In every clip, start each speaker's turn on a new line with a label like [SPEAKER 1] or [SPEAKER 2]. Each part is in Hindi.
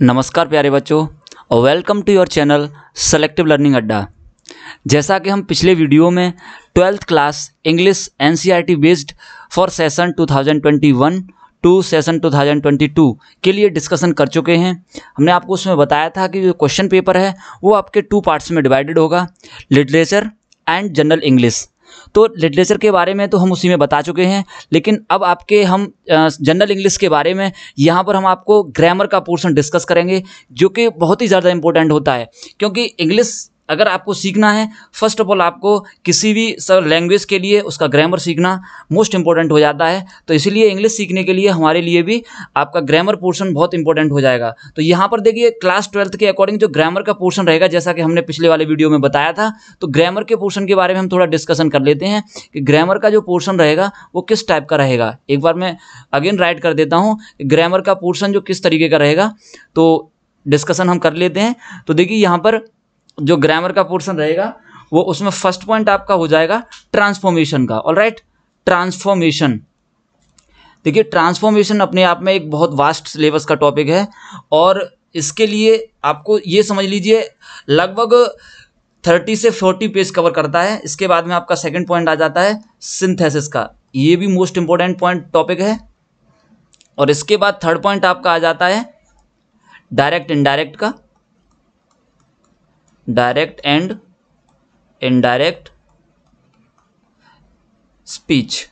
[SPEAKER 1] नमस्कार प्यारे बच्चों और welcome to your channel selective learning Adda जैसा कि हम पिछले वीडियो में twelfth class English NCERT based for session 2021 to session 2022 के लिए डिस्कशन कर चुके हैं हमने आपको उसमें बताया था कि जो क्वेश्चन पेपर है वो आपके टू पार्ट्स में डिवाइडेड होगा लिटरेचर एंड जनरल इंग्लिश तो लिटरेचर के बारे में तो हम उसी में बता चुके हैं लेकिन अब आपके हम जनरल इंग्लिश के बारे में यहाँ पर हम आपको ग्रामर का पोर्सन डिस्कस करेंगे जो कि बहुत ही ज़्यादा इंपॉर्टेंट होता है क्योंकि इंग्लिश अगर आपको सीखना है फर्स्ट ऑफ ऑल आपको किसी भी सर लैंग्वेज के लिए उसका ग्रामर सीखना मोस्ट इंपॉर्टेंट हो जाता है तो इसीलिए इंग्लिश सीखने के लिए हमारे लिए भी आपका ग्रामर पोर्शन बहुत इंपॉर्टेंट हो जाएगा तो यहाँ पर देखिए क्लास ट्वेल्थ के अकॉर्डिंग जो ग्रामर का पोर्शन रहेगा जैसा कि हमने पिछले वाले वीडियो में बताया था तो ग्रामर के पोर्शन के बारे में हम थोड़ा डिस्कशन कर लेते हैं कि ग्रामर का जो पोर्शन रहेगा वो किस टाइप का रहेगा एक बार मैं अगेन राइट कर देता हूँ ग्रामर का पोर्शन जो किस तरीके का रहेगा तो डिस्कशन हम कर लेते हैं तो देखिए यहाँ पर जो ग्रामर का पोर्शन रहेगा वो उसमें फर्स्ट पॉइंट आपका हो जाएगा ट्रांसफॉर्मेशन का ऑल राइट ट्रांसफॉर्मेशन देखिए ट्रांसफॉर्मेशन अपने आप में एक बहुत वास्ट सिलेबस का टॉपिक है और इसके लिए आपको ये समझ लीजिए लगभग थर्टी से फोर्टी पेज कवर करता है इसके बाद में आपका सेकंड पॉइंट आ जाता है सिंथेसिस का ये भी मोस्ट इंपॉर्टेंट पॉइंट टॉपिक है और इसके बाद थर्ड पॉइंट आपका आ जाता है डायरेक्ट इनडायरेक्ट का direct and indirect speech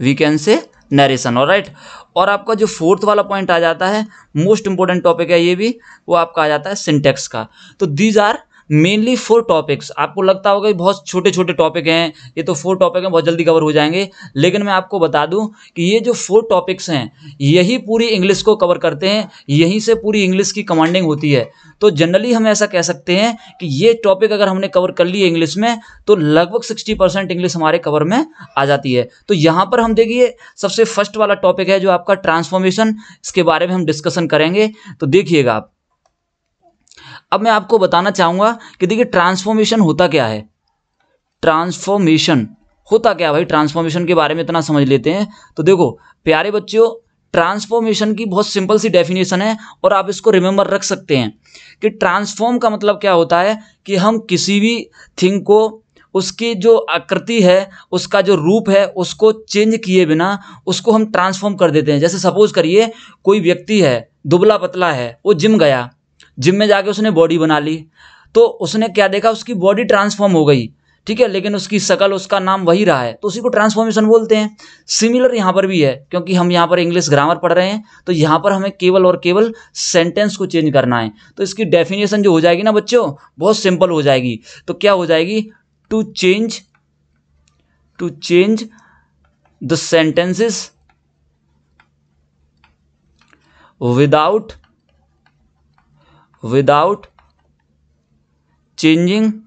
[SPEAKER 1] we can say narration और राइट और आपका जो फोर्थ वाला पॉइंट आ जाता है मोस्ट इंपॉर्टेंट टॉपिक है ये भी वो आपका आ जाता है सिंटेक्स का तो these are mainly four topics आपको लगता होगा कि बहुत छोटे छोटे टॉपिक हैं ये तो फोर टॉपिक हैं बहुत जल्दी कवर हो जाएंगे लेकिन मैं आपको बता दूं कि ये जो फोर टॉपिक्स हैं यही पूरी इंग्लिश को कवर करते हैं यहीं से पूरी इंग्लिश की कमांडिंग होती है तो जनरली हम ऐसा कह सकते हैं कि ये टॉपिक अगर हमने कवर कर लिए इंग्लिश में तो लगभग सिक्सटी परसेंट इंग्लिश हमारे कवर में आ जाती है तो यहाँ पर हम देखिए सबसे फर्स्ट वाला टॉपिक है जो आपका ट्रांसफॉर्मेशन इसके बारे में हम डिस्कशन करेंगे तो देखिएगा आप अब मैं आपको बताना चाहूँगा कि देखिए ट्रांसफॉर्मेशन होता क्या है ट्रांसफॉर्मेशन होता क्या भाई ट्रांसफॉर्मेशन के बारे में इतना समझ लेते हैं तो देखो प्यारे बच्चों ट्रांसफॉर्मेशन की बहुत सिंपल सी डेफिनेशन है और आप इसको रिमेंबर रख सकते हैं कि ट्रांसफॉर्म का मतलब क्या होता है कि हम किसी भी थिंग को उसकी जो आकृति है उसका जो रूप है उसको चेंज किए बिना उसको हम ट्रांसफॉर्म कर देते हैं जैसे सपोज करिए कोई व्यक्ति है दुबला पतला है वो जिम गया जिम में जाके उसने बॉडी बना ली तो उसने क्या देखा उसकी बॉडी ट्रांसफॉर्म हो गई ठीक है लेकिन उसकी शकल उसका नाम वही रहा है तो उसी को ट्रांसफॉर्मेशन बोलते हैं सिमिलर यहाँ पर भी है क्योंकि हम यहाँ पर इंग्लिश ग्रामर पढ़ रहे हैं तो यहाँ पर हमें केवल और केवल सेंटेंस को चेंज करना है तो इसकी डेफिनेशन जो हो जाएगी ना बच्चों बहुत सिंपल हो जाएगी तो क्या हो जाएगी to change to change the sentences without without changing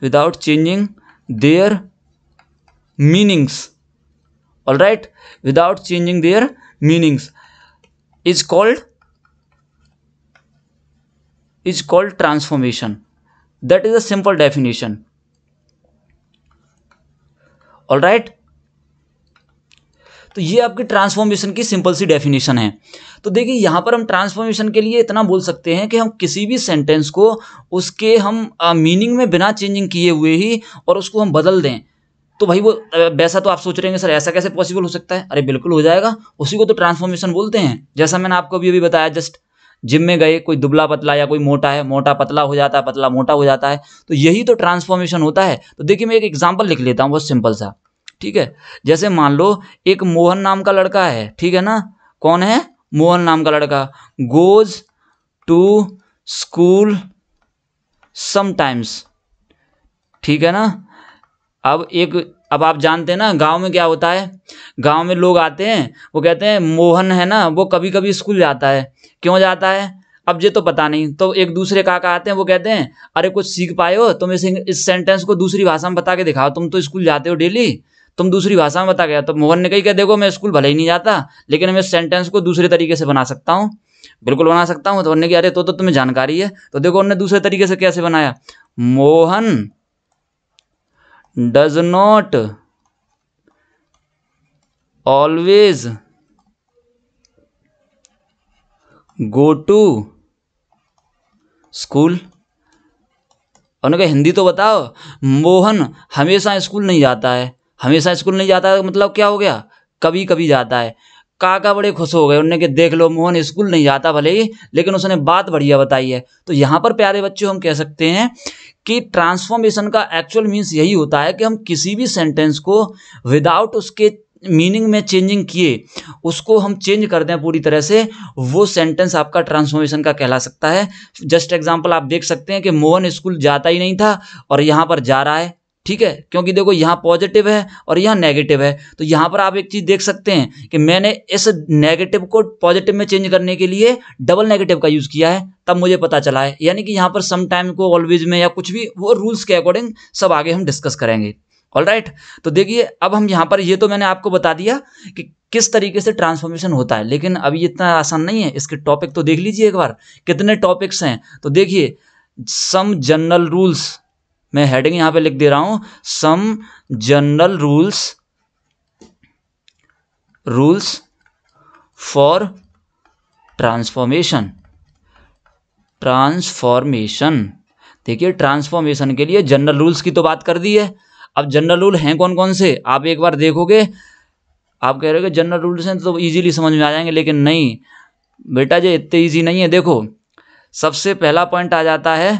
[SPEAKER 1] without changing their meanings all right without changing their meanings is called is called transformation that is a simple definition all right तो ये आपकी ट्रांसफॉर्मेशन की सिंपल सी डेफिनेशन है तो देखिए यहाँ पर हम ट्रांसफॉर्मेशन के लिए इतना बोल सकते हैं कि हम किसी भी सेंटेंस को उसके हम मीनिंग में बिना चेंजिंग किए हुए ही और उसको हम बदल दें तो भाई वो वैसा तो आप सोच रहे हैं सर ऐसा कैसे पॉसिबल हो सकता है अरे बिल्कुल हो जाएगा उसी को तो ट्रांसफॉर्मेशन बोलते हैं जैसा मैंने आपको अभी अभी बताया जस्ट जिम में गए कोई दुबला पतला या कोई मोटा है मोटा पतला हो जाता है पतला मोटा हो जाता है तो यही तो ट्रांसफॉर्मेशन होता है तो देखिए मैं एक एग्जाम्पल लिख लेता हूँ बहुत सिंपल सा ठीक है जैसे मान लो एक मोहन नाम का लड़का है ठीक है ना कौन है मोहन नाम का लड़का गोज टू स्कूल समटाइम्स ठीक है ना अब एक अब आप जानते हैं ना गांव में क्या होता है गांव में लोग आते हैं वो कहते हैं मोहन है ना वो कभी कभी स्कूल जाता है क्यों जाता है अब ये तो पता नहीं तो एक दूसरे का आते हैं वो कहते हैं अरे कुछ सीख पाए हो तुम इस सेंटेंस को दूसरी भाषा में बता के दिखाओ तुम तो स्कूल जाते हो डेली तुम दूसरी भाषा में बता गया तो मोहन ने कही क्या देखो मैं स्कूल भले ही नहीं जाता लेकिन मैं सेंटेंस को दूसरे तरीके से बना सकता हूँ बिल्कुल बना सकता हूँ तो उन्होंने कहा अरे तो तो तुम्हें जानकारी है तो देखो उन्होंने दूसरे तरीके से कैसे बनाया Mohan does not always go to school उन्होंने कहा हिंदी तो बताओ मोहन हमेशा स्कूल नहीं जाता है हमेशा स्कूल नहीं जाता है मतलब क्या हो गया कभी कभी जाता है काका बड़े खुश हो गए उन्होंने कि देख लो मोहन स्कूल नहीं जाता भले ही लेकिन उसने बात बढ़िया बताई है तो यहाँ पर प्यारे बच्चों हम कह सकते हैं कि ट्रांसफॉर्मेशन का एक्चुअल मीन्स यही होता है कि हम किसी भी सेंटेंस को विदाउट उसके मीनिंग में चेंजिंग किए उसको हम चेंज कर दें पूरी तरह से वो सेंटेंस आपका ट्रांसफॉर्मेशन का कहला सकता है जस्ट एग्जांपल आप देख सकते हैं कि मोहन स्कूल जाता ही नहीं था और यहाँ पर जा रहा है ठीक है क्योंकि देखो यहाँ पॉजिटिव है और यहाँ नेगेटिव है तो यहाँ पर आप एक चीज़ देख सकते हैं कि मैंने इस नेगेटिव को पॉजिटिव में चेंज करने के लिए डबल नेगेटिव का यूज़ किया है तब मुझे पता चला है यानी कि यहाँ पर सम टाइम को ऑलवेज में या कुछ भी वो रूल्स के अकॉर्डिंग सब आगे हम डिस्कस करेंगे ऑल राइट तो देखिए अब हम यहाँ पर ये तो मैंने आपको बता दिया कि किस तरीके से ट्रांसफॉर्मेशन होता है लेकिन अभी इतना आसान नहीं है इसके टॉपिक तो देख लीजिए एक बार कितने टॉपिक्स हैं तो देखिए सम जनरल रूल्स मैं हेडिंग यहां पे लिख दे रहा हूं some general rules rules for transformation transformation देखिए ट्रांसफॉर्मेशन के लिए जनरल रूल्स की तो बात कर दी है अब जनरल रूल हैं कौन कौन से आप एक बार देखोगे आप कह रहे हो जनरल रूल्स हैं तो इजीली समझ में आ जाएंगे लेकिन नहीं बेटा जी इतने इजी नहीं है देखो सबसे पहला पॉइंट आ जाता है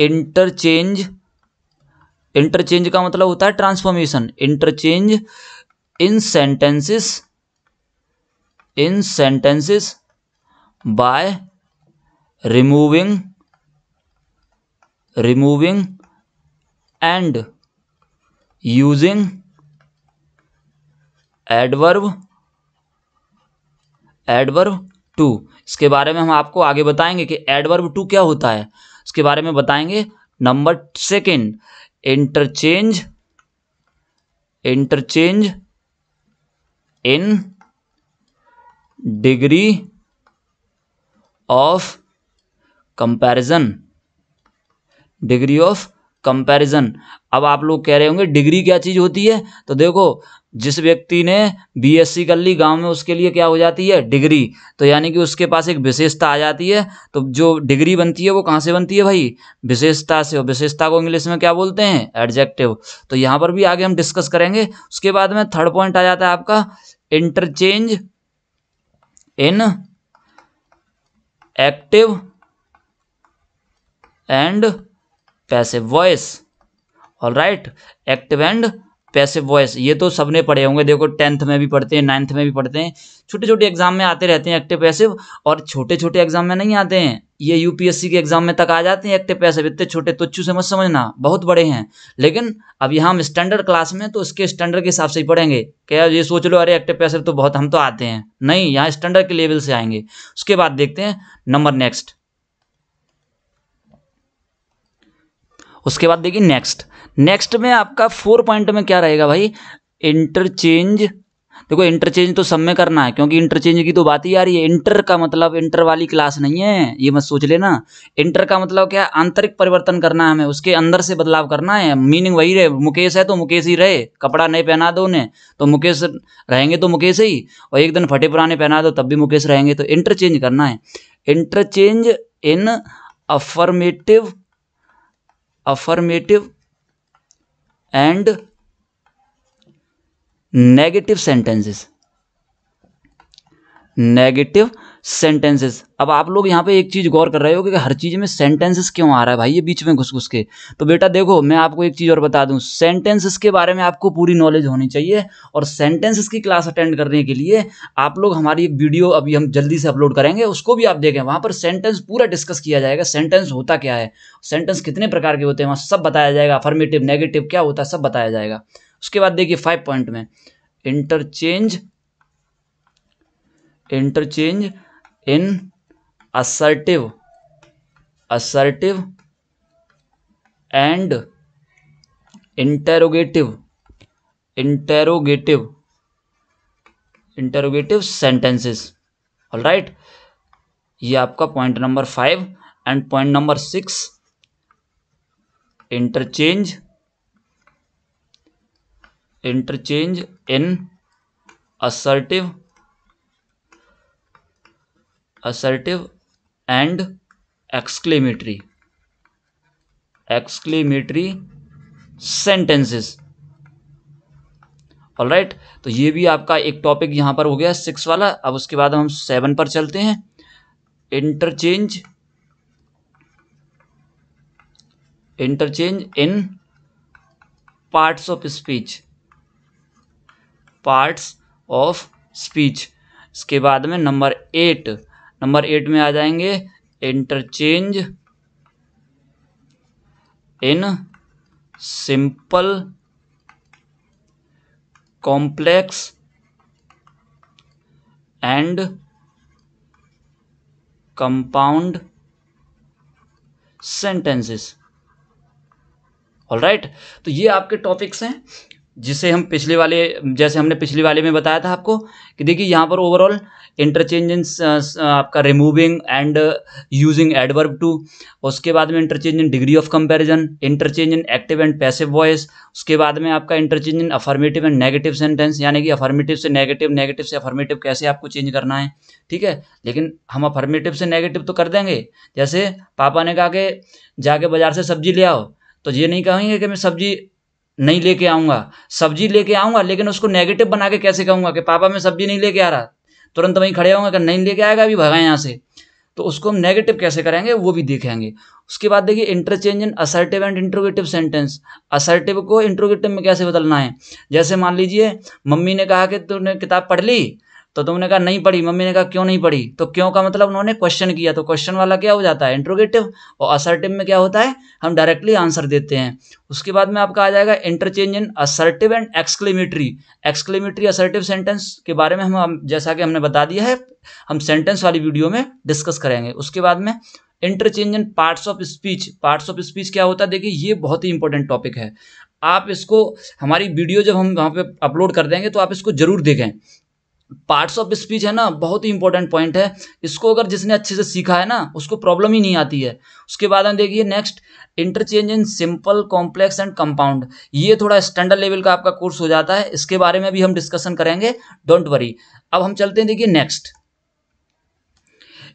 [SPEAKER 1] इंटरचेंज इंटरचेंज का मतलब होता है transformation interchange in sentences in sentences by removing removing and using adverb adverb too इसके बारे में हम आपको आगे बताएंगे कि एडवर्ब टू क्या होता है उसके बारे में बताएंगे number second interchange interchange in degree of comparison degree of comparison अब आप लोग कह रहे होंगे डिग्री क्या चीज़ होती है तो देखो जिस व्यक्ति ने बीएससी कर ली गांव में उसके लिए क्या हो जाती है डिग्री तो यानी कि उसके पास एक विशेषता आ जाती है तो जो डिग्री बनती है वो कहाँ से बनती है भाई विशेषता से विशेषता को इंग्लिश में क्या बोलते हैं एडजेक्टिव तो यहाँ पर भी आगे हम डिस्कस करेंगे उसके बाद में थर्ड पॉइंट आ जाता है आपका interchange in active and passive voice all right active and passive voice ये तो सबने पढ़े होंगे देखो टेंथ में भी पढ़ते हैं नाइन्थ में भी पढ़ते हैं छोटे छोटे एग्जाम में आते रहते हैं एक्टिव पैसिव और छोटे छोटे एग्जाम में नहीं आते हैं ये यूपीएससी के एग्जाम में तक आ जाते हैं एक्टिव पैसिव इतने छोटे तुच्छू तो से मत समझना बहुत बड़े हैं लेकिन अब यहाँ हम स्टैंडर्ड क्लास में तो उसके स्टैंडर्ड के हिसाब से ही पढ़ेंगे क्या ये सोच लो अरे एक्टिव पैसिव तो बहुत हम तो आते हैं नहीं यहाँ स्टैंडर्ड के लेवल से आएंगे उसके बाद देखते हैं नंबर नेक्स्ट उसके बाद देखिए नेक्स्ट नेक्स्ट में आपका फोर पॉइंट में क्या रहेगा भाई इंटरचेंज देखो इंटरचेंज तो सब में करना है क्योंकि इंटरचेंज की तो बात ही आ रही है इंटर का मतलब इंटर वाली क्लास नहीं है ये मत सोच लेना इंटर का मतलब क्या आंतरिक परिवर्तन करना है हमें उसके अंदर से बदलाव करना है मीनिंग वही रहे मुकेश है तो मुकेश ही रहे कपड़ा नहीं पहना दो उन्हें तो मुकेश रहेंगे तो मुकेश ही और एक दिन फटे पुराने पहना दो तब भी मुकेश रहेंगे तो इंटरचेंज करना है interchange in affirmative affirmative and negative sentences negative sentences अब आप लोग यहाँ पे एक चीज़ गौर कर रहे हो कि हर चीज़ में सेंटेंसेस क्यों आ रहा है भाई ये बीच में घुस घुस के तो बेटा देखो मैं आपको एक चीज़ और बता दूँ सेंटेंसेस के बारे में आपको पूरी नॉलेज होनी चाहिए और सेंटेंसेस की क्लास अटेंड करने के लिए आप लोग हमारी एक वीडियो अभी हम जल्दी से अपलोड करेंगे उसको भी आप देखें वहाँ पर सेंटेंस पूरा डिस्कस किया जाएगा सेंटेंस होता क्या है सेंटेंस कितने प्रकार के होते हैं वहाँ सब बताया जाएगा अफर्मेटिव नेगेटिव क्या होता है सब बताया जाएगा उसके बाद देखिए फाइव पॉइंट में interchange interchange in assertive assertive and interrogative interrogative interrogative sentences all right ये आपका point number five and point number six interchange interchange in assertive assertive and exclamatory exclamatory sentences all right तो ये भी आपका एक टॉपिक यहां पर हो गया सिक्स वाला अब उसके बाद हम सेवन पर चलते हैं interchange interchange in parts of speech parts of speech इसके बाद में नंबर एट नंबर एट में आ जाएंगे interchange in simple complex and compound sentences all right तो ये आपके टॉपिक्स हैं जिसे हम पिछले वाले जैसे हमने पिछले वाले में बताया था आपको कि देखिए यहाँ पर ओवरऑल इंटरचेंज इन आपका removing and using adverb too उसके बाद में interchange in degree of comparison interchange in active and passive voice उसके बाद में आपका interchange in affirmative and negative sentence यानी कि अफर्मेटिव से नेगेटिव नेगेटिव से अफर्मेटिव कैसे आपको चेंज करना है ठीक है लेकिन हम अफर्मेटिव से नेगेटिव तो कर देंगे जैसे पापा ने कहा कि जाके बाजार से सब्जी ले आओ तो ये नहीं कहेंगे कि मैं सब्जी नहीं लेके आऊँगा सब्जी लेके आऊँगा लेकिन उसको नेगेटिव बना के कैसे कहूँगा कि पापा मैं सब्जी नहीं लेके आ रहा तुरंत वहीं खड़े होंगे अगर नहीं लेके आएगा अभी भगाएं यहाँ से तो उसको हम नेगेटिव कैसे करेंगे वो भी देखेंगे उसके बाद देखिए interchange in assertive and interrogative sentence assertive को इंट्रोगेटिव में कैसे बदलना है जैसे मान लीजिए मम्मी ने कहा कि तुमने किताब पढ़ ली तो तुमने कहा नहीं पढ़ी मम्मी ने कहा क्यों नहीं पढ़ी तो क्यों का मतलब उन्होंने क्वेश्चन किया तो क्वेश्चन वाला क्या हो जाता है इंट्रोगेटिव और असर्टिव में क्या होता है हम डायरेक्टली आंसर देते हैं उसके बाद में आपका आ जाएगा interchange in assertive and exclamatory exclamatory assertive sentence के बारे में हम जैसा कि हमने बता दिया है हम सेंटेंस वाली वीडियो में डिस्कस करेंगे उसके बाद में interchange in parts of speech parts of speech क्या होता है देखिए ये बहुत ही इंपॉर्टेंट टॉपिक है आप इसको हमारी वीडियो जब हम वहाँ पे अपलोड कर देंगे तो आप इसको जरूर देखें पार्ट्स ऑफ स्पीच है ना बहुत ही इंपॉर्टेंट पॉइंट है इसको अगर जिसने अच्छे से सीखा है ना उसको प्रॉब्लम ही नहीं आती है उसके बाद हम देखिए next interchange in simple complex and compound ये थोड़ा स्टैंडर्ड लेवल का आपका कोर्स हो जाता है इसके बारे में भी हम डिस्कशन करेंगे डोंट वरी अब हम चलते हैं देखिए नेक्स्ट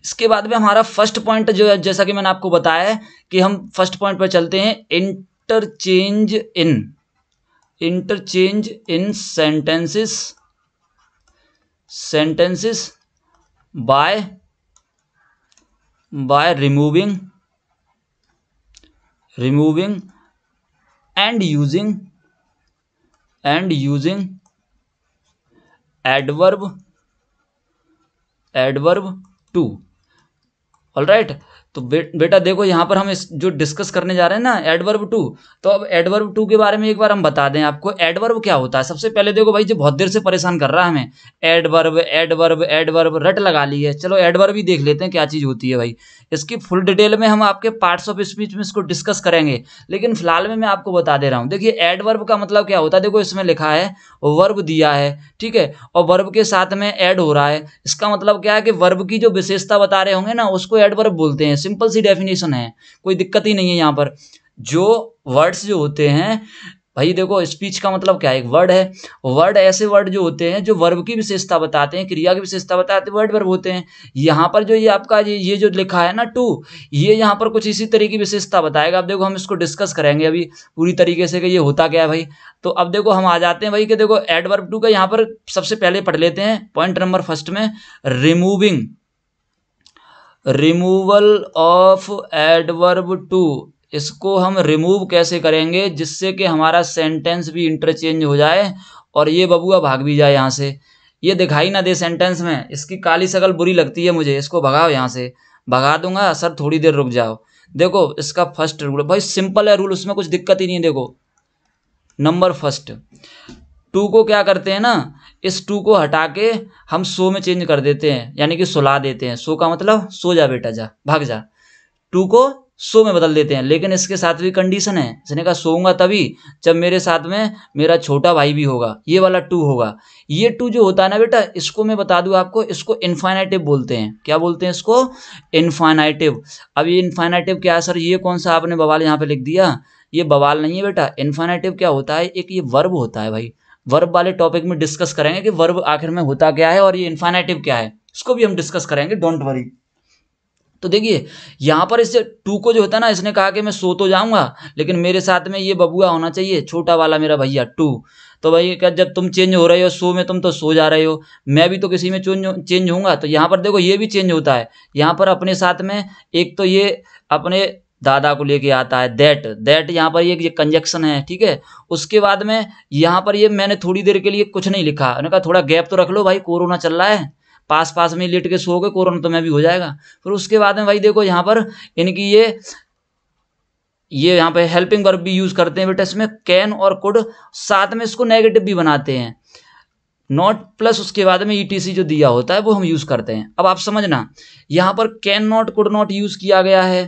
[SPEAKER 1] इसके बाद में हमारा फर्स्ट पॉइंट जो है जैसा कि मैंने आपको बताया है कि हम फर्स्ट पॉइंट पर चलते हैं interchange in interchange in sentences sentences by by removing removing and using and using adverb adverb to all right तो बे, बेटा देखो यहाँ पर हम इस जो डिस्कस करने जा रहे हैं ना एडवर्ब टू तो अब एडवर्ब टू के बारे में एक बार हम बता दें आपको एडवर्ब क्या होता है सबसे पहले देखो भाई जो बहुत देर से परेशान कर रहा है हमें एडवर्ब एडवर्ब एडवर्ब रट लगा ली है चलो एडवर्ब ही देख लेते हैं क्या चीज़ होती है भाई इसकी फुल डिटेल में हम आपके पार्ट्स ऑफ स्पीच में इसको डिस्कस करेंगे लेकिन फिलहाल में मैं आपको बता दे रहा हूँ देखिए एडवर्ब का मतलब क्या होता है देखो इसमें लिखा है वर्ब दिया है ठीक है और वर्ब के साथ में एड हो रहा है इसका मतलब क्या है कि वर्ब की जो विशेषता बता रहे होंगे ना उसको एडवर्ब बोलते हैं सिंपल सी डेफिनेशन है कोई दिक्कत ही नहीं है यहाँ पर जो वर्ड्स जो होते हैं भाई देखो स्पीच का मतलब क्या है एक वर्ड है वर्ड ऐसे वर्ड जो होते हैं जो वर्ब की विशेषता बताते हैं क्रिया की विशेषता बताते हैं वर्ड वर्ब होते हैं यहाँ पर जो ये आपका ये ये जो लिखा है ना टू ये यहाँ पर कुछ इसी तरीके की विशेषता बताएगा अब देखो हम इसको डिस्कस करेंगे अभी पूरी तरीके से कि ये होता क्या है भाई तो अब देखो हम आ जाते हैं भाई कि देखो एडवर्ब टू का यहाँ पर सबसे पहले पढ़ लेते हैं पॉइंट नंबर फर्स्ट में removing removal of adverb too इसको हम रिमूव कैसे करेंगे जिससे कि हमारा सेंटेंस भी इंटरचेंज हो जाए और ये बबुआ भाग भी जाए यहाँ से ये दिखाई ना दे सेंटेंस में इसकी काली शकल बुरी लगती है मुझे इसको भगाओ यहाँ से भगा दूंगा सर थोड़ी देर रुक जाओ देखो इसका फर्स्ट रूल भाई सिंपल है रूल उसमें कुछ दिक्कत ही नहीं है देखो नंबर फर्स्ट टू को क्या करते हैं ना इस टू को हटा के हम सो में चेंज कर देते हैं यानी कि सुला देते हैं सो का मतलब सो जा बेटा जा भाग जा टू को सो में बदल देते हैं लेकिन इसके साथ भी कंडीशन है इसने कहा सोऊंगा तभी जब मेरे साथ में मेरा छोटा भाई भी होगा ये वाला टू होगा ये टू जो होता है ना बेटा इसको मैं बता दूं आपको इसको इन्फाइनाइटिव बोलते हैं क्या बोलते हैं इसको इन्फाइनाइटिव अब ये इन्फाइनाइटिव क्या है सर ये कौन सा आपने बवाल यहाँ पर लिख दिया ये बवाल नहीं है बेटा इन्फाइनाइटिव क्या होता है एक ये वर्ब होता है भाई वर्ब वाले टॉपिक में डिस्कस करेंगे कि वर्ब आखिर में होता क्या है और ये इन्फाइनेटिव क्या है इसको भी हम डिस्कस करेंगे डोंट वरी तो देखिए यहाँ पर इसे टू को जो होता है ना इसने कहा कि मैं सो तो जाऊँगा लेकिन मेरे साथ में ये बबुआ होना चाहिए छोटा वाला मेरा भैया टू तो भाई क्या जब तुम चेंज हो रहे हो सो में तुम तो सो जा रहे हो मैं भी तो किसी में चेंज चेंज होऊंगा तो यहाँ पर देखो ये भी चेंज होता है यहाँ पर अपने साथ में एक तो ये अपने दादा को लेके आता है दैट दैट यहाँ पर ये कंजक्शन है ठीक है उसके बाद में यहाँ पर ये मैंने थोड़ी देर के लिए कुछ नहीं लिखा उन्होंने कहा थोड़ा गैप तो रख लो भाई कोरोना चल रहा है पास पास में लेट के सो गए कोरोना तो मैं भी हो जाएगा फिर उसके बाद में भाई देखो यहाँ पर इनकी ये ये यहाँ पर हेल्पिंग वर्ब भी यूज़ करते हैं बेटा इसमें कैन और कुड साथ में इसको नेगेटिव भी बनाते हैं नॉट प्लस उसके बाद में ई जो दिया होता है वो हम यूज़ करते हैं अब आप समझना यहाँ पर can not could not use किया गया है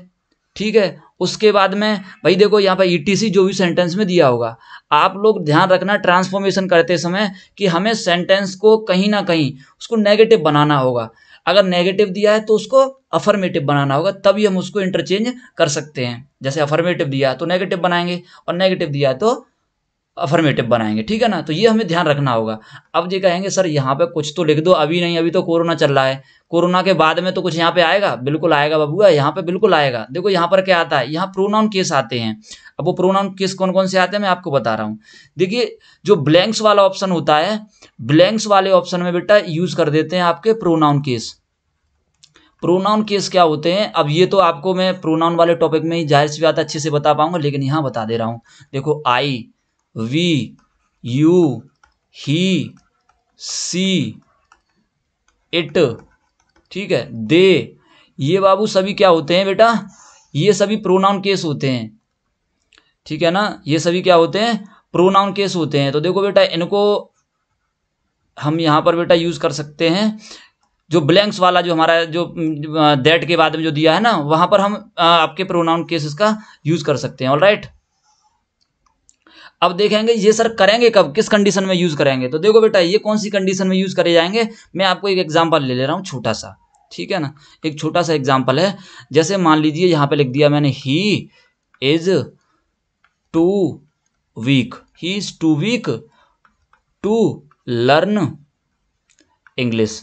[SPEAKER 1] ठीक है उसके बाद में भाई देखो यहाँ पर ई e जो भी सेंटेंस में दिया होगा आप लोग ध्यान रखना ट्रांसफॉर्मेशन करते समय कि हमें सेंटेंस को कहीं ना कहीं उसको नेगेटिव बनाना होगा अगर नेगेटिव दिया है तो उसको अफर्मेटिव बनाना होगा तभी हम उसको इंटरचेंज कर सकते हैं जैसे अफर्मेटिव दिया तो नेगेटिव बनाएंगे और नेगेटिव दिया तो अफर्मेटिव बनाएंगे ठीक है ना तो ये हमें ध्यान रखना होगा अब ये कहेंगे सर यहाँ पे कुछ तो लिख दो अभी नहीं अभी तो कोरोना चल रहा है कोरोना के बाद में तो कुछ यहाँ पे आएगा बिल्कुल आएगा बबुआ यहाँ पे बिल्कुल आएगा देखो यहाँ पर क्या आता है यहाँ प्रोनाउन केस आते हैं अब वो प्रोनाउन केस कौन कौन से आते हैं मैं आपको बता रहा हूँ देखिए जो ब्लैंक्स वाला ऑप्शन होता है ब्लैंक्स वाले ऑप्शन में बेटा यूज़ कर देते हैं आपके प्रोनाउन केस प्रोनाउन केस क्या होते हैं अब ये तो आपको मैं प्रोनाउन वाले टॉपिक में ही जाहिर सी बात अच्छे से बता पाऊंगा लेकिन यहाँ बता दे रहा हूँ देखो I we you he she it ठीक है दे ये बाबू सभी क्या होते हैं बेटा ये सभी प्रोनाउन केस होते हैं ठीक है ना ये सभी क्या होते हैं प्रोनाउन केस होते हैं तो देखो बेटा इनको हम यहाँ पर बेटा यूज़ कर सकते हैं जो ब्लैंक्स वाला जो हमारा जो दैट के बाद में जो दिया है ना वहाँ पर हम आपके प्रोनाउन केस इसका यूज़ कर सकते हैं ऑल राइट अब देखेंगे ये सर करेंगे कब किस कंडीशन में यूज़ करेंगे तो देखो बेटा ये कौन सी कंडीशन में यूज़ करे जाएंगे मैं आपको एक एग्जाम्पल ले ले रहा हूँ छोटा सा ठीक है ना एक छोटा सा एग्जाम्पल है जैसे मान लीजिए यहाँ पे लिख दिया मैंने he is too weak he is too weak to learn English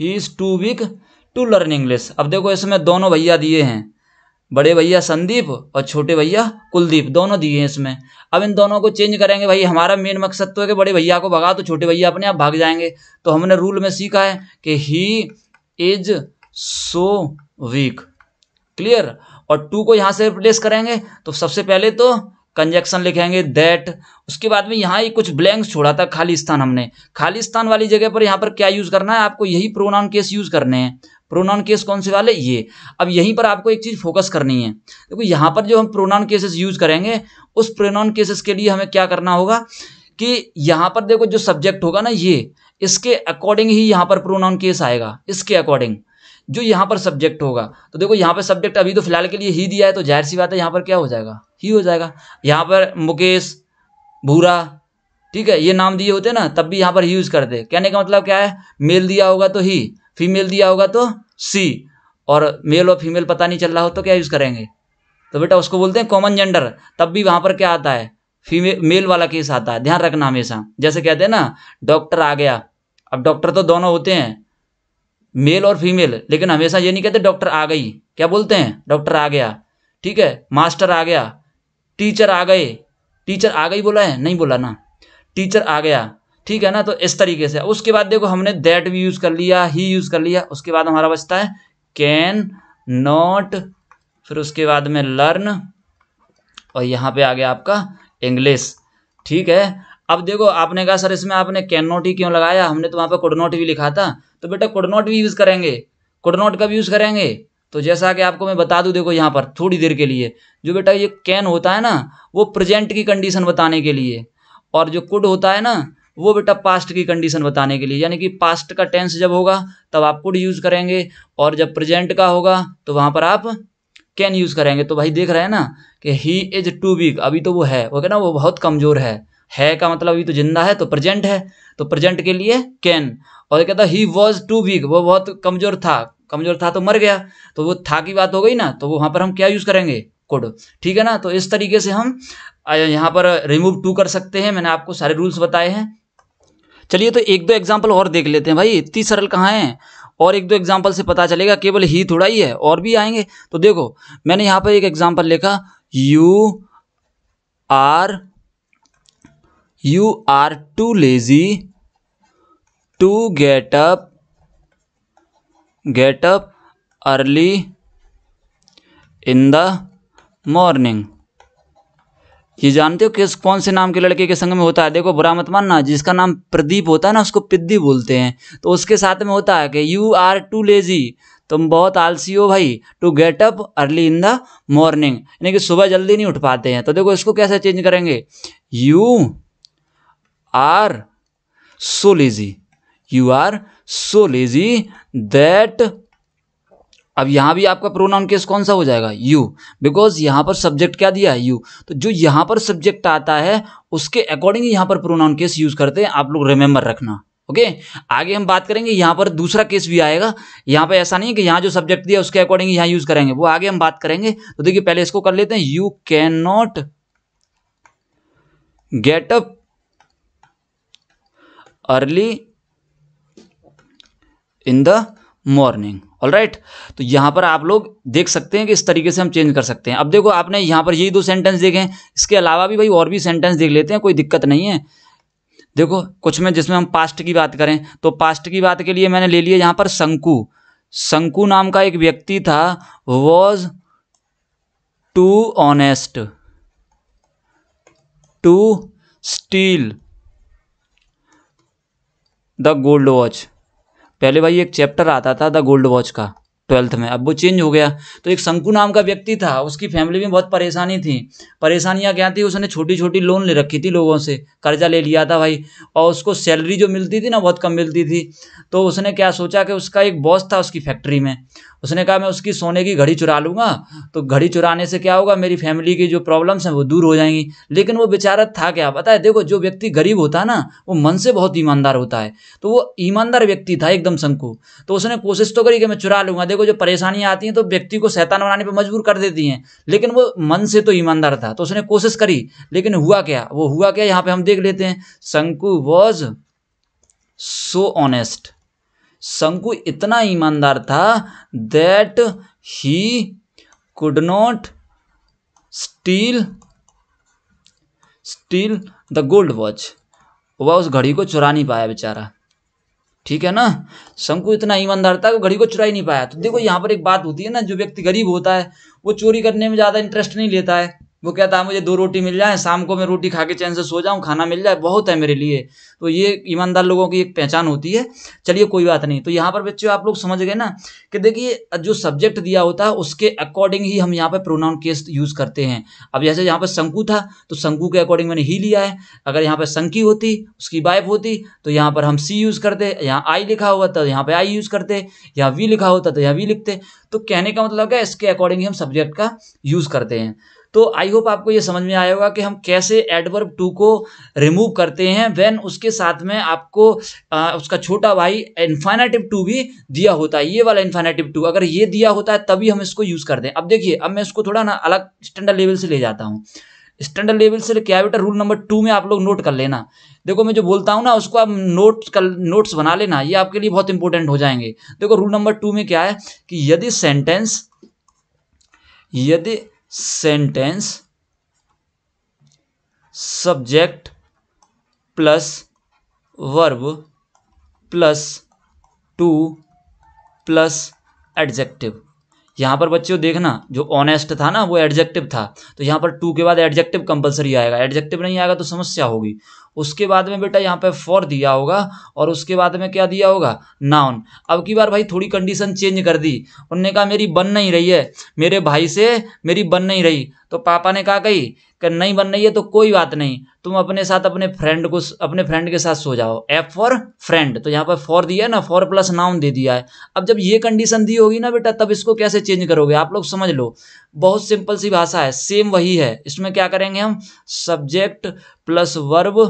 [SPEAKER 1] he is too weak to learn English अब देखो इसमें दोनों भैया दिए हैं बड़े भैया संदीप और छोटे भैया कुलदीप दोनों दिए हैं इसमें अब इन दोनों को चेंज करेंगे भाई हमारा मेन मकसद तो है कि बड़े भैया को भगा तो छोटे भैया अपने आप भाग जाएंगे तो हमने रूल में सीखा है कि he is so weak clear और टू को यहाँ से रिप्लेस करेंगे तो सबसे पहले तो कंजक्शन लिखेंगे दैट उसके बाद में यहाँ ही कुछ ब्लैंक्स छोड़ा था खालिस्तान हमने खालिस्तान वाली जगह पर यहाँ पर क्या यूज़ करना है आपको यही प्रोनाउन केस यूज़ करने हैं प्रोनाउन केस कौन से वाले ये अब यहीं पर आपको एक चीज़ फोकस करनी है देखो तो यहाँ पर जो हम प्रोनाउन केसेस यूज़ करेंगे उस प्रोनाउन केसेस के लिए हमें क्या करना होगा कि यहाँ पर देखो जो सब्जेक्ट होगा ना ये इसके अकॉर्डिंग ही यहाँ पर प्रोनाउन केस आएगा इसके अकॉर्डिंग जो यहाँ पर सब्जेक्ट होगा तो देखो यहाँ पर सब्जेक्ट अभी तो फिलहाल के लिए ही दिया है तो जाहिर सी बात है यहाँ पर क्या हो जाएगा ही हो जाएगा यहाँ पर मुकेश भूरा ठीक है ये नाम दिए होते ना तब भी यहाँ पर यूज़ करते कहने का मतलब क्या है मेल दिया होगा तो ही फीमेल दिया होगा तो सी और मेल और फीमेल पता नहीं चल रहा हो तो क्या यूज़ करेंगे तो बेटा उसको बोलते हैं कॉमन जेंडर तब भी वहाँ पर क्या आता है फीमेल मेल वाला केस आता है ध्यान रखना हमेशा जैसे कहते हैं ना डॉक्टर आ गया अब डॉक्टर तो दोनों होते हैं मेल और फीमेल लेकिन हमेशा ये नहीं कहते डॉक्टर आ गई क्या बोलते हैं डॉक्टर आ गया ठीक है मास्टर आ गया टीचर आ गए टीचर आ गई बोला है नहीं बोला ना टीचर आ गया ठीक है ना तो इस तरीके से उसके बाद देखो हमने दैट भी यूज़ कर लिया ही यूज़ कर लिया उसके बाद हमारा बचता है कैन नॉट फिर उसके बाद में लर्न और यहाँ पे आ गया आपका इंग्लिश ठीक है अब देखो आपने कहा सर इसमें आपने कैन नॉट ही क्यों लगाया हमने तो वहाँ पर कुड नॉट भी लिखा था तो बेटा कुड नॉट भी यूज़ करेंगे कुड नॉट कब यूज़ करेंगे तो जैसा कि आपको मैं बता दूं देखो यहाँ पर थोड़ी देर के लिए जो बेटा ये कैन होता है ना वो प्रेजेंट की कंडीशन बताने के लिए और जो कुड होता है ना वो बेटा पास्ट की कंडीशन बताने के लिए यानी कि पास्ट का टेंस जब होगा तब आप कुड यूज़ करेंगे और जब प्रेजेंट का होगा तो वहां पर आप कैन यूज़ करेंगे तो भाई देख रहे हैं ना कि ही इज़ टू वीक अभी तो वो है वो कहना वो बहुत कमज़ोर है है का मतलब अभी तो जिंदा है तो प्रेजेंट है तो प्रेजेंट के लिए कैन और ये कहता ही वॉज टू वीक वो बहुत कमज़ोर था कमज़ोर था तो मर गया तो वो था की बात हो गई ना तो वो वहाँ पर हम क्या यूज़ करेंगे कुड ठीक है ना तो इस तरीके से हम यहाँ पर रिमूव टू कर सकते हैं मैंने आपको सारे रूल्स बताए हैं चलिए तो एक दो एग्जाम्पल और देख लेते हैं भाई इतनी सरल कहाँ है और एक दो एग्जाम्पल से पता चलेगा केवल ही थोड़ा ही है और भी आएंगे तो देखो मैंने यहाँ पर एक एग्जाम्पल लिखा you are you are too lazy to get up get up early in the morning ये जानते हो किस कौन से नाम के लड़के के संग में होता है देखो बुरा मत मानना जिसका नाम प्रदीप होता है ना उसको पिद्दी बोलते हैं तो उसके साथ में होता है कि यू आर टू लेजी तुम बहुत आलसी हो भाई to get up early in the morning यानी कि सुबह जल्दी नहीं उठ पाते हैं तो देखो इसको कैसे चेंज करेंगे you are so lazy you are so lazy that अब यहाँ भी आपका प्रोनाउन केस कौन सा हो जाएगा यू बिकॉज यहाँ पर सब्जेक्ट क्या दिया है यू तो जो यहाँ पर सब्जेक्ट आता है उसके अकॉर्डिंग यहाँ पर प्रोनाउन केस यूज करते हैं आप लोग रिमेंबर रखना ओके आगे हम बात करेंगे यहाँ पर दूसरा केस भी आएगा यहाँ पर ऐसा नहीं है कि यहाँ जो सब्जेक्ट दिया उसके अकॉर्डिंग यहाँ यूज करेंगे वो आगे हम बात करेंगे तो देखिए पहले इसको कर लेते हैं you can not get up early in the morning all right तो यहाँ पर आप लोग देख सकते हैं कि इस तरीके से हम चेंज कर सकते हैं अब देखो आपने यहाँ पर यही दो सेंटेंस देखे हैं इसके अलावा भी भाई और भी सेंटेंस देख लेते हैं कोई दिक्कत नहीं है देखो कुछ में जिसमें हम पास्ट की बात करें तो पास्ट की बात के लिए मैंने ले लिया यहाँ पर शंकु शंकु नाम का एक व्यक्ति था was too honest to steal the gold watch पहले भाई एक चैप्टर आता था द गोल्ड वॉच का ट्वेल्थ में अब वो चेंज हो गया तो एक शंकु नाम का व्यक्ति था उसकी फैमिली में बहुत परेशानी थी परेशानियाँ क्या थी उसने छोटी छोटी लोन ले रखी थी लोगों से कर्जा ले लिया था भाई और उसको सैलरी जो मिलती थी ना बहुत कम मिलती थी तो उसने क्या सोचा कि उसका एक बॉस था उसकी फैक्ट्री में उसने कहा मैं उसकी सोने की घड़ी चुरा लूँगा तो घड़ी चुराने से क्या होगा मेरी फैमिली की जो प्रॉब्लम्स हैं वो दूर हो जाएंगी लेकिन वो बेचारा था क्या पता है देखो जो व्यक्ति गरीब होता है ना वो मन से बहुत ईमानदार होता है तो वो ईमानदार व्यक्ति था एकदम शंकु तो उसने कोशिश तो करी कि मैं चुरा लूँगा देखो जो परेशानियाँ आती हैं तो व्यक्ति को शैतान बनाने पर मजबूर कर देती हैं लेकिन वो मन से तो ईमानदार था तो उसने कोशिश करी लेकिन हुआ क्या वो हुआ क्या यहाँ पर हम देख लेते हैं शंकु वॉज सो ऑनेस्ट शंकु इतना ईमानदार था that he could not steal steal the gold watch वह उस घड़ी को चुरा नहीं पाया बेचारा ठीक है ना शंकु इतना ईमानदार था कि घड़ी को चुरा ही नहीं पाया तो देखो यहाँ पर एक बात होती है ना जो व्यक्ति गरीब होता है वो चोरी करने में ज़्यादा इंटरेस्ट नहीं लेता है वो कहता है मुझे दो रोटी मिल जाए शाम को मैं रोटी खा के चैन से सो जाऊँ खाना मिल जाए बहुत है मेरे लिए तो ये ईमानदार लोगों की एक पहचान होती है चलिए कोई बात नहीं तो यहाँ पर बच्चों आप लोग समझ गए ना कि देखिए जो सब्जेक्ट दिया होता है उसके अकॉर्डिंग ही हम यहाँ पर प्रोनाउन केस यूज़ करते हैं अब जैसे यहाँ पर शंकु था तो शंकु के अकॉर्डिंग मैंने ही लिया है अगर यहाँ पर शंकी होती उसकी वाइफ होती तो यहाँ पर हम सी यूज़ करते यहाँ आई लिखा हुआ था तो यहाँ पर आई यूज़ करते यहाँ वी लिखा होता तो यहाँ वी लिखते तो कहने का मतलब क्या इसके अकॉर्डिंग ही हम सब्जेक्ट का यूज़ करते हैं तो आई होप आपको ये समझ में आया होगा कि हम कैसे एडवर्ब टू को रिमूव करते हैं वेन उसके साथ में आपको आ, उसका छोटा भाई इन्फाइनेटिव टू भी दिया होता है ये वाला इन्फाइनेटिव टू अगर ये दिया होता है तभी हम इसको यूज़ करते हैं अब देखिए अब मैं इसको थोड़ा ना अलग स्टैंडर्ड लेवल से ले जाता हूँ स्टैंडर्ड लेवल से क्या बेटा रूल नंबर टू में आप लोग नोट कर लेना देखो मैं जो बोलता हूँ ना उसको आप नोट कर नोट्स बना लेना ये आपके लिए बहुत इंपॉर्टेंट हो जाएंगे देखो रूल नंबर टू में क्या है कि यदि सेंटेंस यदि sentence subject plus verb plus too plus adjective यहाँ पर बच्चों देखना जो ऑनेस्ट था ना वो एडजेक्टिव था तो यहाँ पर टू के बाद एडजेक्टिव कंपलसरी आएगा एडजेक्टिव नहीं आएगा तो समस्या होगी उसके बाद में बेटा यहाँ पे फॉर दिया होगा और उसके बाद में क्या दिया होगा नाउन अब की बार भाई थोड़ी कंडीशन चेंज कर दी उनने कहा मेरी बन नहीं रही है मेरे भाई से मेरी बन नहीं रही तो पापा ने कहा कही कि नहीं बन रही है तो कोई बात नहीं तुम अपने साथ अपने फ्रेंड को अपने फ्रेंड के साथ सो जाओ एफ फॉर फ्रेंड तो यहाँ पर फॉर दिया है ना फॉर प्लस नाउन दे दिया है अब जब ये कंडीशन दी होगी ना बेटा तब इसको कैसे चेंज करोगे आप लोग समझ लो बहुत सिंपल सी भाषा है सेम वही है इसमें क्या करेंगे हम सब्जेक्ट प्लस वर्ब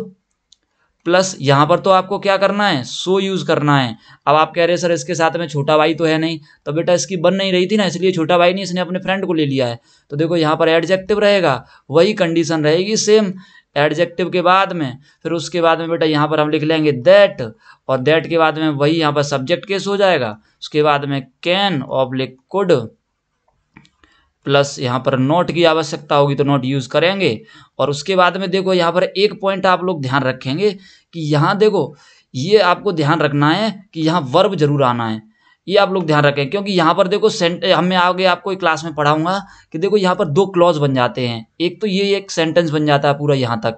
[SPEAKER 1] प्लस यहाँ पर तो आपको क्या करना है सो यूज़ करना है अब आप कह रहे सर इसके साथ में छोटा भाई तो है नहीं तो बेटा इसकी बन नहीं रही थी ना इसलिए छोटा भाई नहीं इसने अपने फ्रेंड को ले लिया है तो देखो यहाँ पर एडजेक्टिव रहेगा वही कंडीशन रहेगी सेम एडजेक्टिव के बाद में फिर उसके बाद में बेटा यहाँ पर हम लिख लेंगे दैट और दैट के बाद में वही यहाँ पर सब्जेक्ट केस हो जाएगा उसके बाद में कैन ऑब्लिक कुड प्लस यहाँ पर नोट की आवश्यकता होगी तो नोट यूज़ करेंगे और उसके बाद में देखो यहाँ पर एक पॉइंट आप लोग ध्यान रखेंगे कि यहाँ देखो ये आपको ध्यान रखना है कि यहाँ वर्ब जरूर आना है ये आप लोग ध्यान रखें क्योंकि यहाँ पर देखो सेंट हम मैं आगे आपको एक क्लास में पढ़ाऊंगा कि देखो यहाँ पर दो क्लॉज बन जाते हैं एक तो ये एक सेंटेंस बन जाता है पूरा यहाँ तक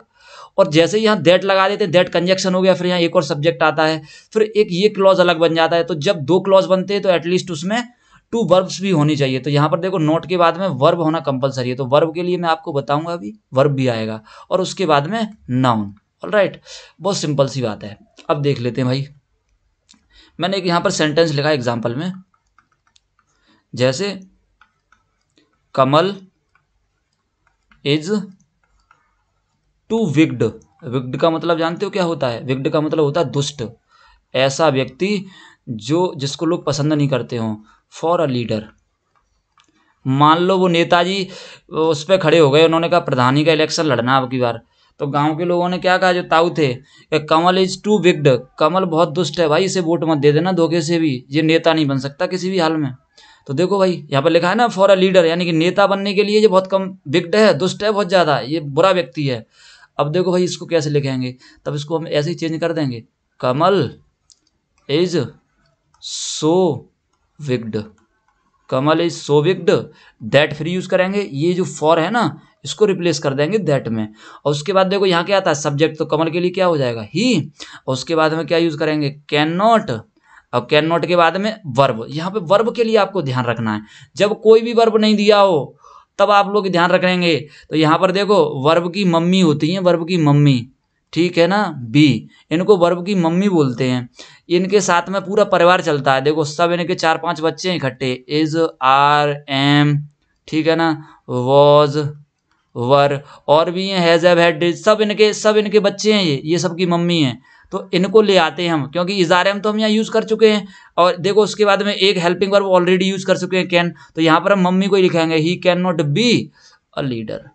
[SPEAKER 1] और जैसे ही यहाँ डेट लगा देते हैं डेट कंजक्शन हो गया फिर यहाँ एक और सब्जेक्ट आता है फिर एक ये क्लॉज अलग बन जाता है तो जब दो क्लॉज बनते हैं तो एटलीस्ट उसमें टू वर्ब्स भी होनी चाहिए तो यहाँ पर देखो नोट के बाद में वर्ब होना कंपलसरी है तो वर्ब के लिए मैं आपको बताऊंगा अभी वर्ब भी आएगा और उसके बाद में नाउन ऑल राइट बहुत सिंपल सी बात है अब देख लेते हैं भाई मैंने एक यहाँ पर सेंटेंस लिखा एग्जाम्पल में जैसे कमल इज टू विग्ड विग्ड का मतलब जानते हो क्या होता है विग्ड का मतलब होता है दुष्ट ऐसा व्यक्ति जो जिसको लोग पसंद नहीं करते हों फॉर अ लीडर मान लो वो नेताजी उस पर खड़े हो गए उन्होंने कहा प्रधानी का इलेक्शन लड़ना अब की बार तो गांव के लोगों ने क्या कहा जो ताऊ थे कि कमल इज टू बिग्ड कमल बहुत दुष्ट है भाई इसे वोट मत दे देना धोखे से भी ये नेता नहीं बन सकता किसी भी हाल में तो देखो भाई यहाँ पर लिखा है ना फॉर अ लीडर यानी कि नेता बनने के लिए ये बहुत कम बिग्ड है दुष्ट है बहुत ज़्यादा ये बुरा व्यक्ति है अब देखो भाई इसको कैसे लिखेंगे तब इसको हम ऐसे ही चेंज कर देंगे Kamal is so wicked Kamal is so wicked that फिर यूज़ करेंगे ये जो फॉर है ना इसको रिप्लेस कर देंगे दैट में और उसके बाद देखो यहाँ क्या आता है सब्जेक्ट तो कमल के लिए क्या हो जाएगा ही और उसके बाद में क्या यूज़ करेंगे कैन नॉट और कैन नॉट के बाद में वर्ब यहाँ पे वर्ब के लिए आपको ध्यान रखना है जब कोई भी वर्ब नहीं दिया हो तब आप लोग ध्यान रखेंगे तो यहाँ पर देखो वर्ब की मम्मी होती है वर्ब की मम्मी ठीक है ना बी इनको वर्ब की मम्मी बोलते हैं इनके साथ में पूरा परिवार चलता है देखो सब इनके चार पांच बच्चे हैं इकट्ठे इज आर एम ठीक है ना वॉज वर और भी हैंज हैज़ हैड सब इनके सब इनके बच्चे हैं ये ये सब की मम्मी हैं तो इनको ले आते हैं हम क्योंकि इजारे हम तो हम यहाँ यूज़ कर चुके हैं और देखो उसके बाद में एक हेल्पिंग वर्ब ऑलरेडी यूज़ कर चुके हैं कैन तो यहाँ पर हम मम्मी को ही लिखाएंगे he can not be a leader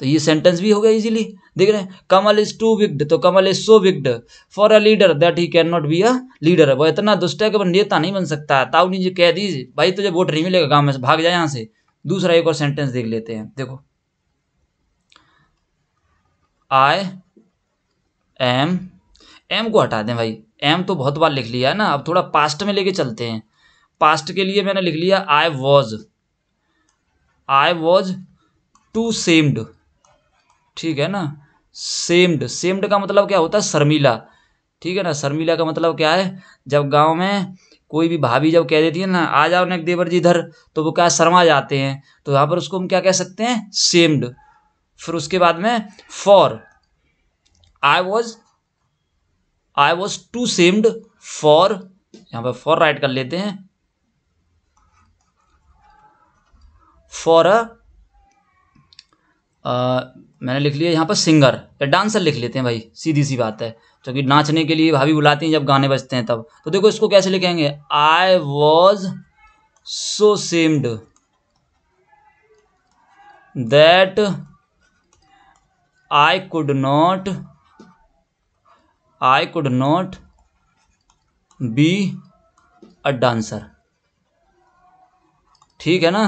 [SPEAKER 1] तो ये सेंटेंस भी हो गया इजीली देख रहे हैं कमल इज टू विग्ड तो Kamal is so wicked for a leader that he can not be a leader वो इतना दुष्ट है कि वो नेता नहीं बन सकता ताऊ नीचे कह दीजिए भाई तुझे वोट नहीं मिलेगा गांव में से भाग जाए यहां से दूसरा एक और सेंटेंस देख लेते हैं देखो आई एम एम को हटा दें भाई एम तो बहुत बार लिख लिया है ना अब थोड़ा पास्ट में लेके चलते हैं पास्ट के लिए मैंने लिख लिया I was I was too ashamed ठीक है ना सेम्ड सेम्ड का मतलब क्या होता है शर्मिला ठीक है ना शर्मिला का मतलब क्या है जब गांव में कोई भी भाभी जब कह देती है ना आ जाओ नेक देवर जी इधर तो वो क्या शर्मा जाते हैं तो यहाँ पर उसको हम क्या कह सकते हैं सेम्ड फिर उसके बाद में for I was I was too ashamed for यहाँ पर फॉर राइट कर लेते हैं फॉर अ आ, मैंने लिख लिया यहाँ पर सिंगर या डांसर लिख लेते हैं भाई सीधी सी बात है क्योंकि नाचने के लिए भाभी बुलाती हैं जब गाने बजते हैं तब तो देखो इसको कैसे लिखेंगे I was so ashamed that I could not I could not be a dancer ठीक है ना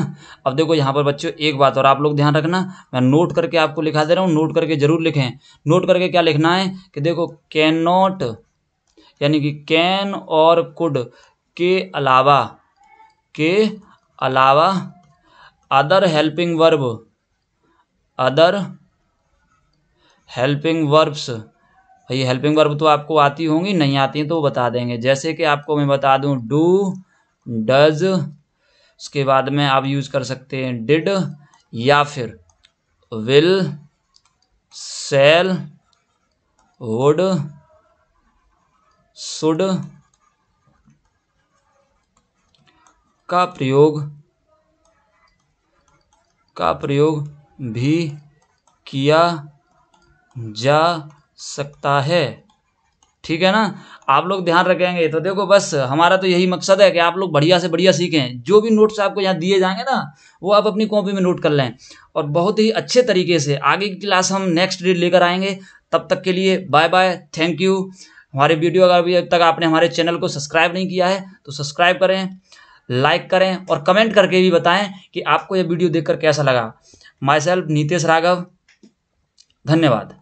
[SPEAKER 1] अब देखो यहाँ पर बच्चों एक बात और आप लोग ध्यान रखना मैं नोट करके आपको लिखा दे रहा हूँ नोट करके ज़रूर लिखें नोट करके क्या लिखना है कि देखो कैन नॉट यानी कि कैन और कुड के अलावा के अलावा other helping verb other helping verbs भाई हेल्पिंग वर्ब तो आपको आती होंगी नहीं आती हैं तो वो बता देंगे जैसे कि आपको मैं बता दूं डू डज उसके बाद में आप यूज़ कर सकते हैं डिड या फिर विल सेल वुड सुड का प्रयोग का प्रयोग भी किया जा सकता है ठीक है ना आप लोग ध्यान रखेंगे तो देखो बस हमारा तो यही मकसद है कि आप लोग बढ़िया से बढ़िया सीखें जो भी नोट्स आपको यहाँ दिए जाएंगे ना वो आप अपनी कॉपी में नोट कर लें और बहुत ही अच्छे तरीके से आगे की क्लास हम नेक्स्ट डेट लेकर आएंगे तब तक के लिए बाय बाय थैंक यू हमारे वीडियो अगर अभी तक आपने हमारे चैनल को सब्सक्राइब नहीं किया है तो सब्सक्राइब करें लाइक करें और कमेंट करके भी बताएं कि आपको यह वीडियो देखकर कैसा लगा माई सेल्फ नीतेश राघव धन्यवाद